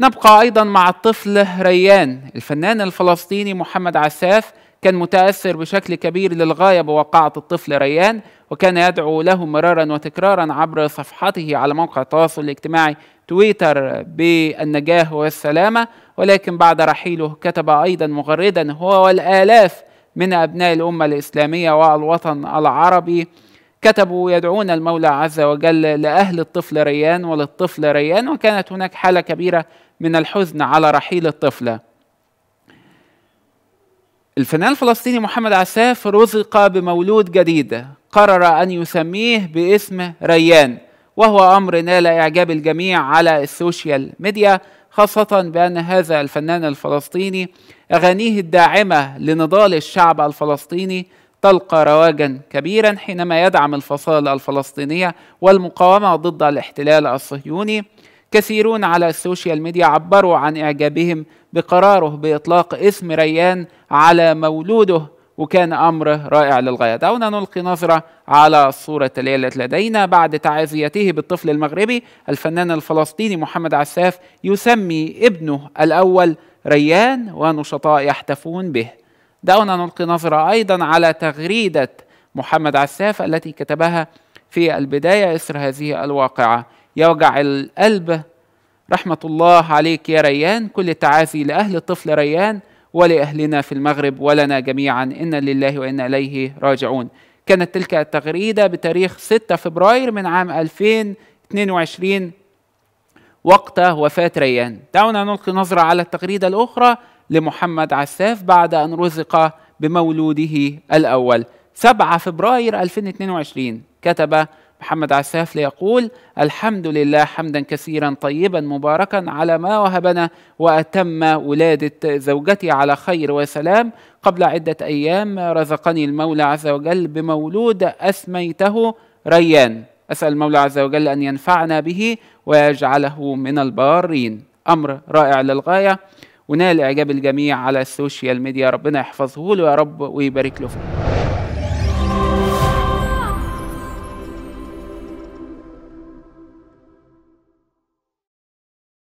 نبقى أيضا مع الطفل ريان الفنان الفلسطيني محمد عساف كان متأثر بشكل كبير للغاية بوقعة الطفل ريان وكان يدعو له مرارا وتكرارا عبر صفحته على موقع التواصل الاجتماعي تويتر بالنجاة والسلامة ولكن بعد رحيله كتب أيضا مغردا هو والآلاف من أبناء الأمة الإسلامية والوطن العربي كتبوا يدعون المولى عز وجل لأهل الطفل ريان وللطفل ريان وكانت هناك حالة كبيرة من الحزن على رحيل الطفلة الفنان الفلسطيني محمد عساف رزق بمولود جديد قرر أن يسميه باسم ريان وهو أمر نال إعجاب الجميع على السوشيال ميديا خاصة بأن هذا الفنان الفلسطيني أغانيه الداعمة لنضال الشعب الفلسطيني تلقى رواجا كبيرا حينما يدعم الفصائل الفلسطينيه والمقاومه ضد الاحتلال الصهيوني كثيرون على السوشيال ميديا عبروا عن اعجابهم بقراره باطلاق اسم ريان على مولوده وكان امر رائع للغايه دعونا نلقي نظره على الصوره التاليه التي لدينا بعد تعزيته بالطفل المغربي الفنان الفلسطيني محمد عساف يسمي ابنه الاول ريان ونشطاء يحتفون به دعونا نلقي نظرة أيضا على تغريدة محمد عساف التي كتبها في البداية إسر هذه الواقعة يوجع القلب رحمة الله عليك يا ريان كل التعازي لأهل الطفل ريان ولأهلنا في المغرب ولنا جميعا إنا لله وإنا إليه راجعون كانت تلك التغريدة بتاريخ 6 فبراير من عام 2022 وقت وفاة ريان دعونا نلقي نظرة على التغريدة الأخرى لمحمد عساف بعد أن رزق بمولوده الأول 7 فبراير 2022 كتب محمد عساف ليقول الحمد لله حمدا كثيرا طيبا مباركا على ما وهبنا وأتم ولادة زوجتي على خير وسلام قبل عدة أيام رزقني المولى عز وجل بمولود أسميته ريان أسأل المولى عز وجل أن ينفعنا به ويجعله من البارين أمر رائع للغاية ونال اعجاب الجميع على السوشيال ميديا ربنا يحفظه له يا رب ويبارك له فيه